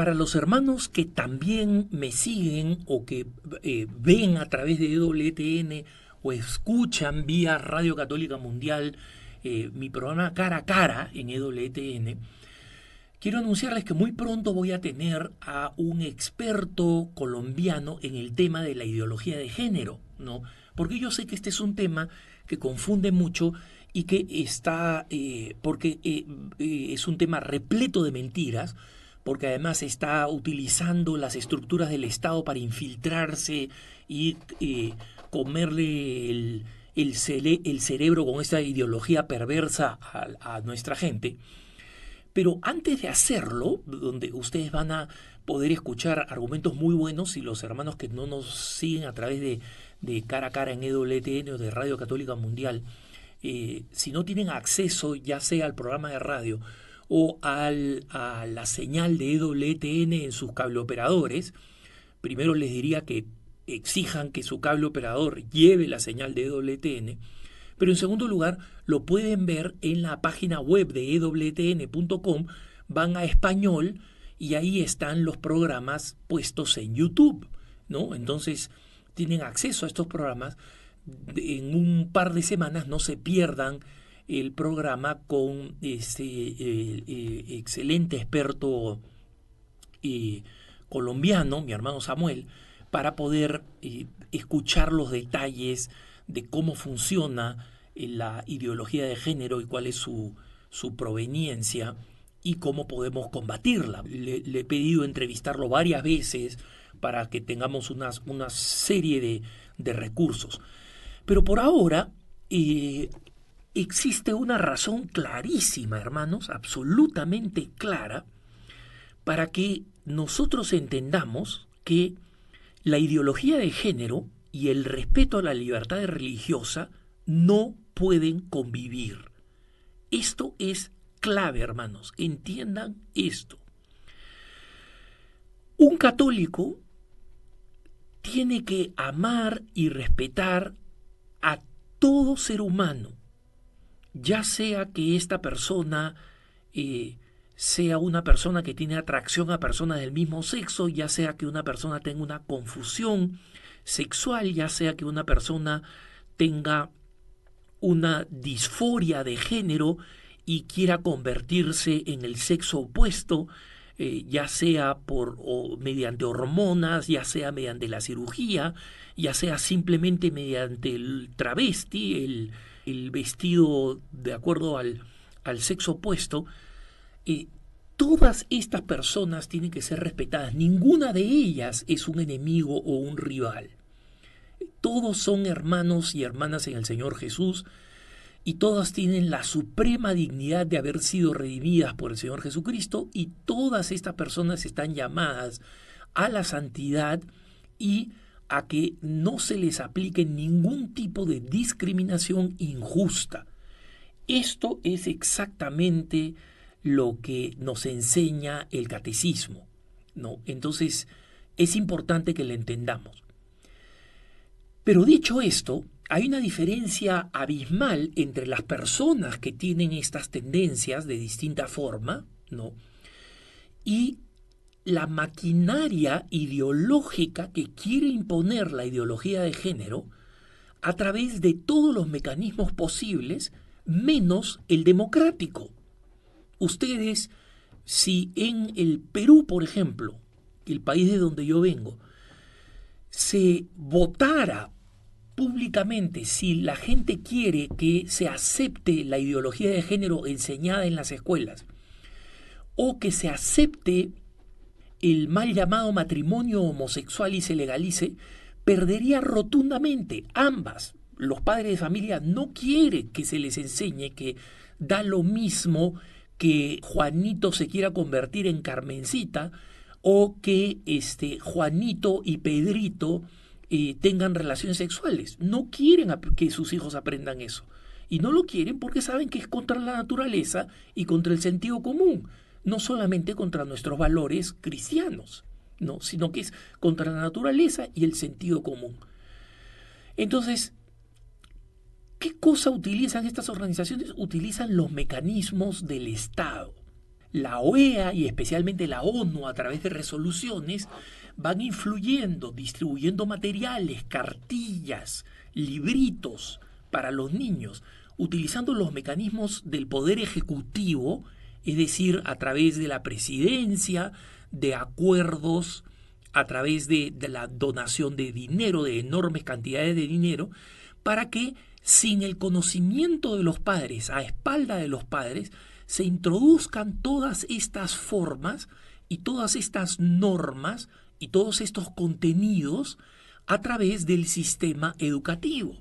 para los hermanos que también me siguen o que eh, ven a través de WTN o escuchan vía Radio Católica Mundial eh, mi programa Cara a Cara en EWTN, quiero anunciarles que muy pronto voy a tener a un experto colombiano en el tema de la ideología de género, ¿no? Porque yo sé que este es un tema que confunde mucho y que está, eh, porque es un tema repleto de mentiras, porque además está utilizando las estructuras del Estado para infiltrarse y comerle el, el, cerebro con esta ideología perversa a, nuestra gente. Pero antes de hacerlo, donde ustedes van a poder escuchar argumentos muy buenos y los hermanos que no nos siguen a través de, de cara a cara en EWTN o de Radio Católica Mundial, eh, si no tienen acceso ya sea al programa de radio o a la señal de EWTN en sus cableoperadores, primero les diría que exijan que su cable operador lleve la señal de EWTN, pero en segundo lugar lo pueden ver en la página web de EWTN.com, van a español y ahí están los programas puestos en YouTube, ¿no? Entonces tienen acceso a estos programas en un par de semanas no se pierdan el programa con este excelente experto eh, colombiano, mi hermano Samuel, para poder eh, escuchar los detalles de cómo funciona eh, la ideología de género y cuál es su, su proveniencia y cómo podemos combatirla. Le, he pedido entrevistarlo varias veces para que tengamos unas, una serie de, de recursos. Pero por ahora, existe una razón clarísima, hermanos, absolutamente clara, para que nosotros entendamos que la ideología de género y el respeto a la libertad religiosa no pueden convivir. Esto es clave, hermanos, entiendan esto. Un católico tiene que amar y respetar a todo ser humano, ya sea que esta persona eh, sea una persona que tiene atracción a personas del mismo sexo, ya sea que una persona tenga una confusión sexual, ya sea que una persona tenga una disforia de género y quiera convertirse en el sexo opuesto, eh, ya sea por o, mediante hormonas, ya sea mediante la cirugía, ya sea simplemente mediante el travesti, el, el vestido de acuerdo al, al sexo opuesto, y todas estas personas tienen que ser respetadas. Ninguna de ellas es un enemigo o un rival. Todos son hermanos y hermanas en el Señor Jesús y todas tienen la suprema dignidad de haber sido redimidas por el Señor Jesucristo y todas estas personas están llamadas a la santidad y a que no se les aplique ningún tipo de discriminación injusta. Esto es exactamente lo que nos enseña el catecismo. ¿no? Entonces, es importante que lo entendamos. Pero dicho esto, hay una diferencia abismal entre las personas que tienen estas tendencias de distinta forma, ¿no? Y la maquinaria ideológica que quiere imponer la ideología de género a través de todos los mecanismos posibles, menos el democrático. Ustedes, si en el Perú, por ejemplo, el país de donde yo vengo, se votara públicamente, si la gente quiere que se acepte la ideología de género enseñada en las escuelas, o que se acepte el mal llamado matrimonio homosexual y se legalice, perdería rotundamente ambas. Los padres de familia no quieren que se les enseñe que da lo mismo que Juanito se quiera convertir en Carmencita o que este Juanito y Pedrito eh, tengan relaciones sexuales. No quieren que sus hijos aprendan eso. Y no lo quieren porque saben que es contra la naturaleza y contra el sentido común no solamente contra nuestros valores cristianos, ¿no? sino que es contra la naturaleza y el sentido común. Entonces, ¿qué cosa utilizan estas organizaciones? Utilizan los mecanismos del Estado. La OEA y especialmente la ONU a través de resoluciones van influyendo, distribuyendo materiales, cartillas, libritos para los niños, utilizando los mecanismos del poder ejecutivo es decir, a través de la presidencia, de acuerdos, a través de, la donación de dinero, de enormes cantidades de dinero, para que sin el conocimiento de los padres, a espalda de los padres, se introduzcan todas estas formas y todas estas normas y todos estos contenidos a través del sistema educativo.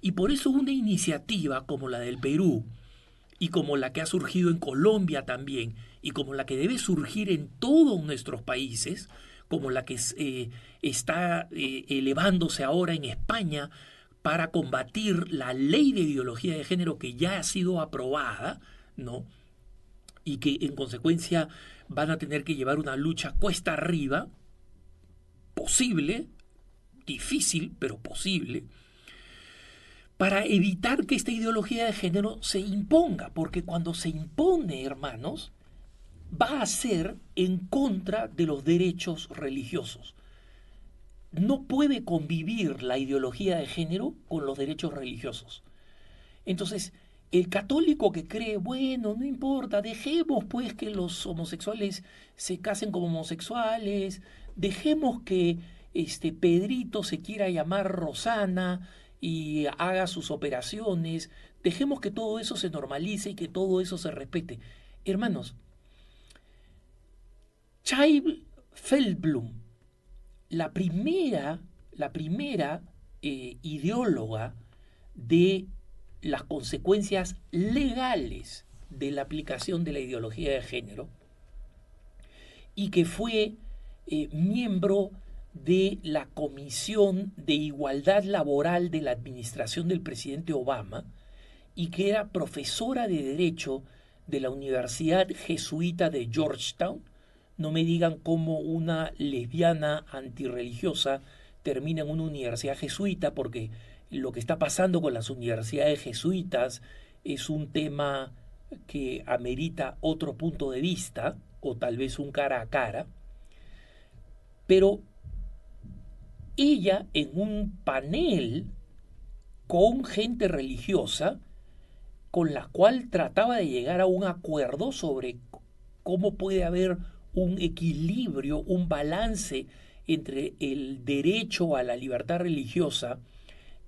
Y por eso una iniciativa como la del Perú, y como la que ha surgido en Colombia también, y como la que debe surgir en todos nuestros países, como la que eh, está eh, elevándose ahora en España para combatir la ley de ideología de género que ya ha sido aprobada, ¿no? Y que en consecuencia van a tener que llevar una lucha cuesta arriba, posible, difícil, pero posible, para evitar que esta ideología de género se imponga, porque cuando se impone, hermanos, va a ser en contra de los derechos religiosos. No puede convivir la ideología de género con los derechos religiosos. Entonces, el católico que cree, bueno, no importa, dejemos pues que los homosexuales se casen como homosexuales, dejemos que este Pedrito se quiera llamar Rosana, y haga sus operaciones. Dejemos que todo eso se normalice y que todo eso se respete. Hermanos, Chai Feldblum, la primera, la primera eh, ideóloga de las consecuencias legales de la aplicación de la ideología de género y que fue eh, miembro de la Comisión de Igualdad Laboral de la Administración del presidente Obama y que era profesora de Derecho de la Universidad Jesuita de Georgetown. No me digan cómo una lesbiana antirreligiosa termina en una universidad jesuita, porque lo que está pasando con las universidades jesuitas es un tema que amerita otro punto de vista, o tal vez un cara a cara. Pero ella en un panel con gente religiosa con la cual trataba de llegar a un acuerdo sobre cómo puede haber un equilibrio, un balance entre el derecho a la libertad religiosa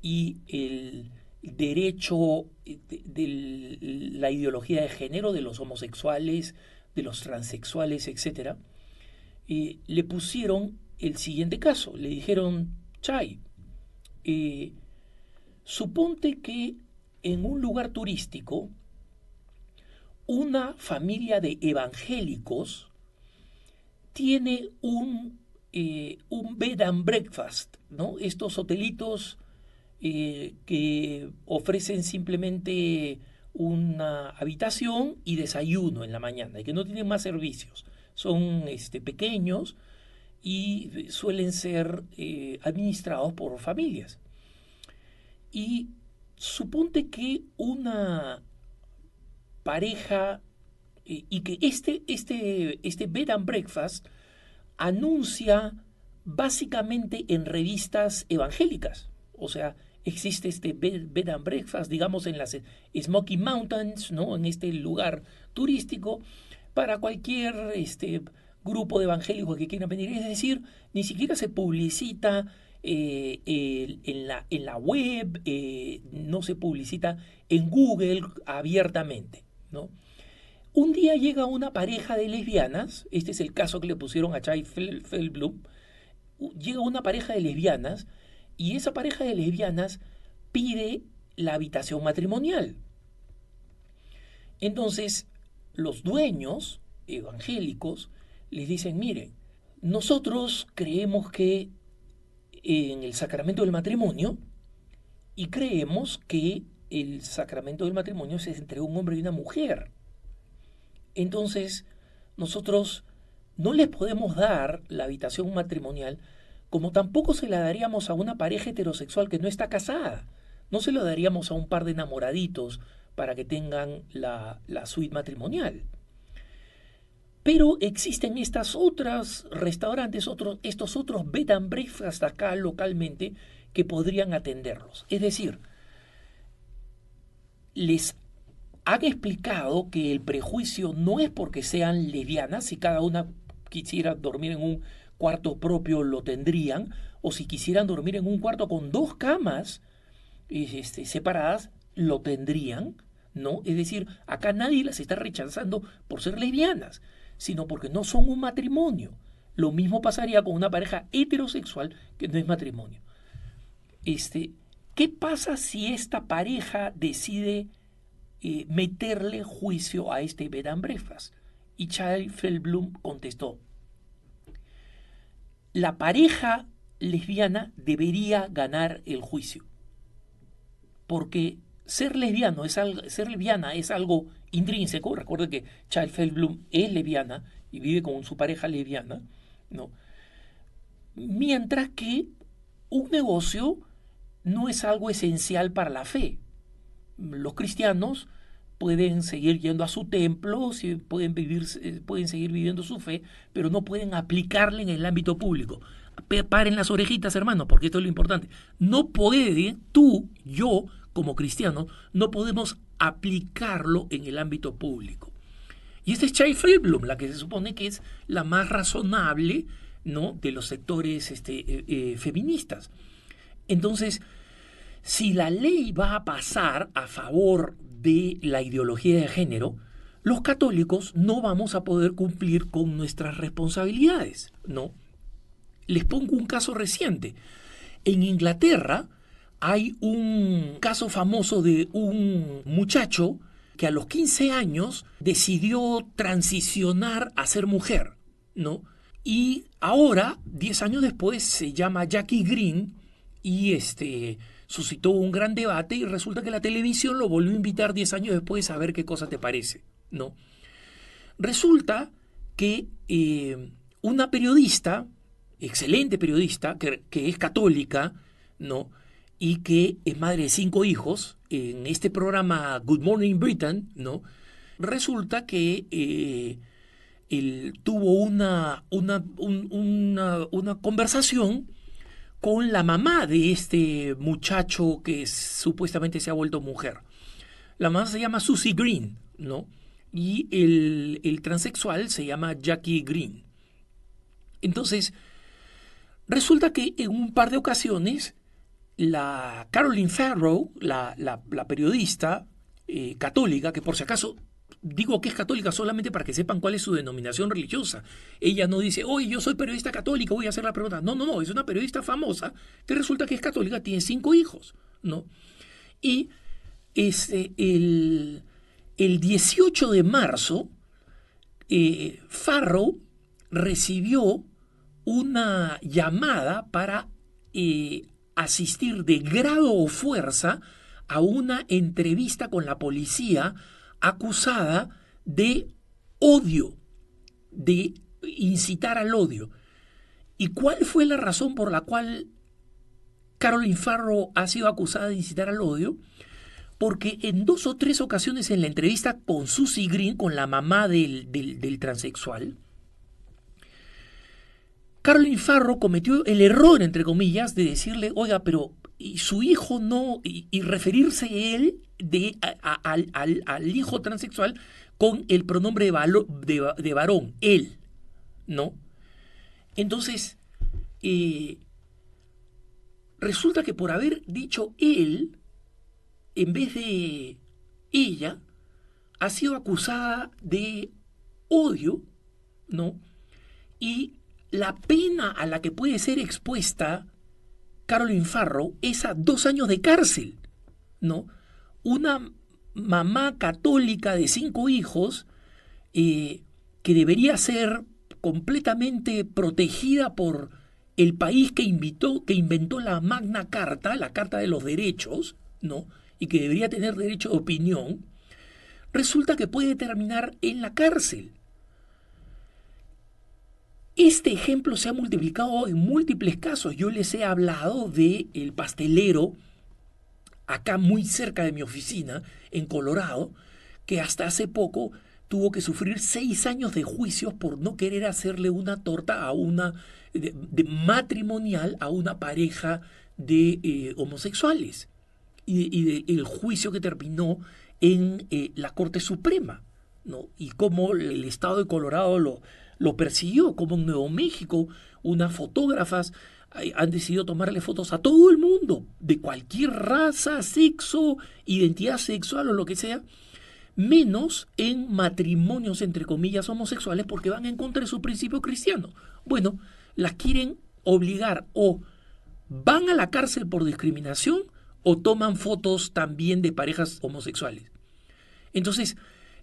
y el derecho de, la ideología de género de los homosexuales, de los transexuales, etc., eh, le pusieron el siguiente caso. Le dijeron, Chai, eh, suponte que en un lugar turístico una familia de evangélicos tiene un, eh, un bed and breakfast, ¿no? Estos hotelitos eh, que ofrecen simplemente una habitación y desayuno en la mañana y que no tienen más servicios. Son este, pequeños, y suelen ser eh, administrados por familias. Y suponte que una pareja eh, y que este, este, este bed and breakfast anuncia básicamente en revistas evangélicas. O sea, existe este bed, and breakfast, digamos, en las Smoky Mountains, ¿no? En este lugar turístico, para cualquier este, grupo de evangélicos que quieran venir. Es decir, ni siquiera se publicita eh, en, la, en, la, web, eh, no se publicita en Google abiertamente. ¿no? Un día llega una pareja de lesbianas, este es el caso que le pusieron a Chai Feldblum, llega una pareja de lesbianas y esa pareja de lesbianas pide la habitación matrimonial. Entonces, los dueños evangélicos les dicen, mire nosotros creemos que en el sacramento del matrimonio y creemos que el sacramento del matrimonio es entre un hombre y una mujer. Entonces, nosotros no les podemos dar la habitación matrimonial como tampoco se la daríamos a una pareja heterosexual que no está casada. No se lo daríamos a un par de enamoraditos para que tengan la suite matrimonial. Pero existen estas otras restaurantes, otros, estos otros bed and breakfast acá localmente que podrían atenderlos. Es decir, les han explicado que el prejuicio no es porque sean lesbianas, si cada una quisiera dormir en un cuarto propio lo tendrían, o si quisieran dormir en un cuarto con dos camas eh, este, separadas, lo tendrían, ¿no? Es decir, acá nadie las está rechazando por ser lesbianas sino porque no son un matrimonio. Lo mismo pasaría con una pareja heterosexual que no es matrimonio. Este, ¿Qué pasa si esta pareja decide eh, meterle juicio a este verambrefas? Brefas? Y Charles Feldblum contestó, la pareja lesbiana debería ganar el juicio, porque ser lesbiano es algo, ser lesbiana es algo intrínseco. Recuerda que Child Feldblum es lesbiana y vive con su pareja lesbiana, ¿no? Mientras que un negocio no es algo esencial para la fe. Los cristianos pueden seguir yendo a su templo, pueden, eh, pueden seguir viviendo su fe, pero no pueden aplicarla en el ámbito público. Paren las orejitas, hermano, porque esto es lo importante. No puede tú, yo, como cristianos, no podemos aplicarlo en el ámbito público. Y esta es Chai Friedblum, la que se supone que es la más razonable ¿no? de los sectores este, eh, eh, feministas. Entonces, si la ley va a pasar a favor de la ideología de género, los católicos no vamos a poder cumplir con nuestras responsabilidades, ¿no? Les pongo un caso reciente. En Inglaterra, hay un caso famoso de un muchacho que a los 15 años decidió transicionar a ser mujer, ¿no? Y ahora, 10 años después, se llama Jackie Green y este suscitó un gran debate y resulta que la televisión lo volvió a invitar 10 años después a ver qué cosa te parece, ¿no? Resulta que eh, una periodista, excelente periodista, que, que es católica, ¿no? y que es madre de cinco hijos, en este programa Good Morning Britain, ¿no? Resulta que eh, él tuvo una, conversación con la mamá de este muchacho que supuestamente se ha vuelto mujer. La mamá se llama Susie Green, ¿no? Y el, el transexual se llama Jackie Green. Entonces, resulta que en un par de ocasiones la Caroline Farrow, la, periodista eh, católica, que por si acaso digo que es católica solamente para que sepan cuál es su denominación religiosa. Ella no dice, oye, yo soy periodista católica, voy a hacer la pregunta. No, no, no, es una periodista famosa que resulta que es católica, tiene cinco hijos, ¿no? Y este, el, 18 de marzo, eh, Farrow recibió una llamada para eh, asistir de grado o fuerza a una entrevista con la policía acusada de odio, de incitar al odio. ¿Y cuál fue la razón por la cual Carolyn Farro ha sido acusada de incitar al odio? Porque en dos o tres ocasiones en la entrevista con Susie Green, con la mamá del, del transexual, Carlos Farro cometió el error, entre comillas, de decirle, oiga, pero y su hijo no, y, referirse él de, al, hijo transexual con el pronombre de, de, varón, él, ¿no? Entonces, eh, resulta que por haber dicho él, en vez de ella, ha sido acusada de odio, ¿no? Y la pena a la que puede ser expuesta Carolyn Farrow es a dos años de cárcel, ¿no? Una mamá católica de cinco hijos eh, que debería ser completamente protegida por el país que, invitó, que inventó la Magna Carta, la Carta de los Derechos, ¿no? Y que debería tener derecho de opinión, resulta que puede terminar en la cárcel. Este ejemplo se ha multiplicado en múltiples casos. Yo les he hablado del el pastelero acá muy cerca de mi oficina, en Colorado, que hasta hace poco tuvo que sufrir seis años de juicios por no querer hacerle una torta a una de, matrimonial a una pareja de eh, homosexuales y, y el juicio que terminó en eh, la Corte Suprema, ¿no? Y cómo el Estado de Colorado lo, lo persiguió, como en Nuevo México, unas fotógrafas han decidido tomarle fotos a todo el mundo, de cualquier raza, sexo, identidad sexual o lo que sea, menos en matrimonios, entre comillas, homosexuales, porque van en contra de su principio cristiano. Bueno, las quieren obligar o van a la cárcel por discriminación o toman fotos también de parejas homosexuales. Entonces,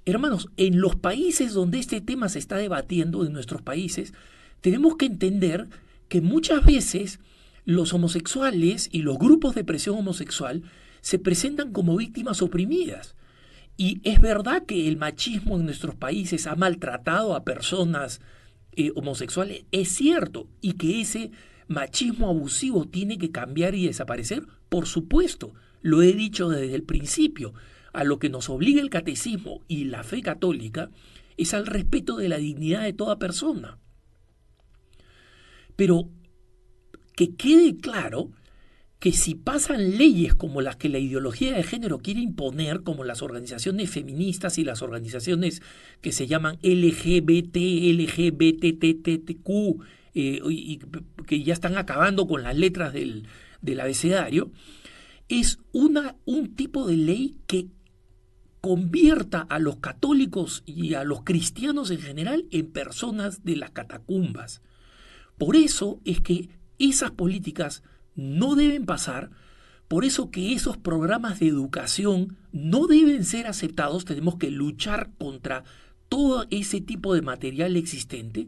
Hermanos, en los países donde este tema se está debatiendo, en nuestros países, tenemos que entender que muchas veces los homosexuales y los grupos de presión homosexual se presentan como víctimas oprimidas. Y es verdad que el machismo en nuestros países ha maltratado a personas eh, homosexuales, es cierto, y que ese machismo abusivo tiene que cambiar y desaparecer, por supuesto, lo he dicho desde el principio a lo que nos obliga el catecismo y la fe católica es al respeto de la dignidad de toda persona. Pero que quede claro que si pasan leyes como las que la ideología de género quiere imponer, como las organizaciones feministas y las organizaciones que se llaman LGBT, LGBTTTQ, eh, y que ya están acabando con las letras del, abecedario, es una, un tipo de ley que convierta a los católicos y a los cristianos en general en personas de las catacumbas. Por eso es que esas políticas no deben pasar, por eso que esos programas de educación no deben ser aceptados, tenemos que luchar contra todo ese tipo de material existente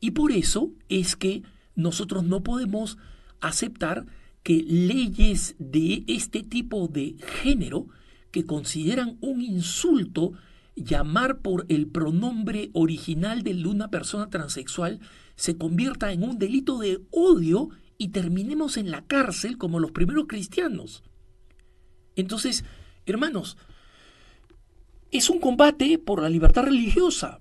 y por eso es que nosotros no podemos aceptar que leyes de este tipo de género que consideran un insulto llamar por el pronombre original de una persona transexual se convierta en un delito de odio y terminemos en la cárcel como los primeros cristianos. Entonces, hermanos, es un combate por la libertad religiosa.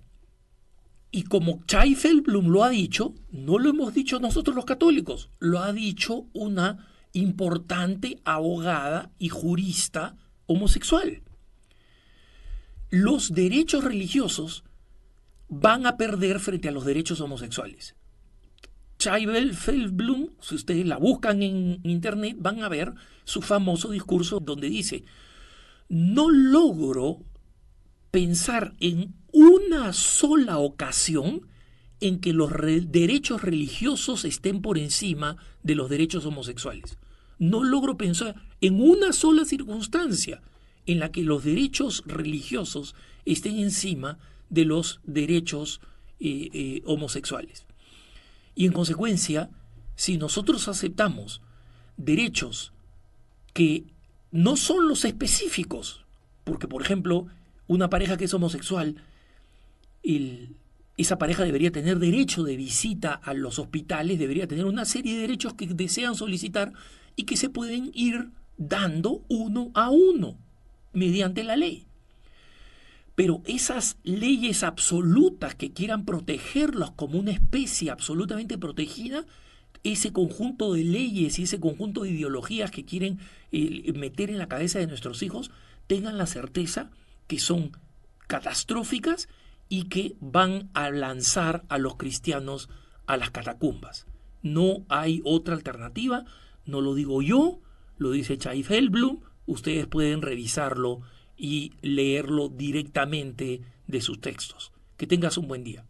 Y como Chai lo ha dicho, no lo hemos dicho nosotros los católicos, lo ha dicho una importante abogada y jurista homosexual. Los derechos religiosos van a perder frente a los derechos homosexuales. Chaibel Feldblum, si ustedes la buscan en internet, van a ver su famoso discurso donde dice, no logro pensar en una sola ocasión en que los derechos religiosos estén por encima de los derechos homosexuales. No logro pensar en una sola circunstancia en la que los derechos religiosos estén encima de los derechos eh, eh, homosexuales. Y en consecuencia, si nosotros aceptamos derechos que no son los específicos, porque por ejemplo, una pareja que es homosexual, esa pareja debería tener derecho de visita a los hospitales, debería tener una serie de derechos que desean solicitar y que se pueden ir dando uno a uno mediante la ley. Pero esas leyes absolutas que quieran protegerlos como una especie absolutamente protegida, ese conjunto de leyes y ese conjunto de ideologías que quieren eh, meter en la cabeza de nuestros hijos, tengan la certeza que son catastróficas y que van a lanzar a los cristianos a las catacumbas. No hay otra alternativa, no lo digo yo, lo dice Chai Hellblum, ustedes pueden revisarlo y leerlo directamente de sus textos. Que tengas un buen día.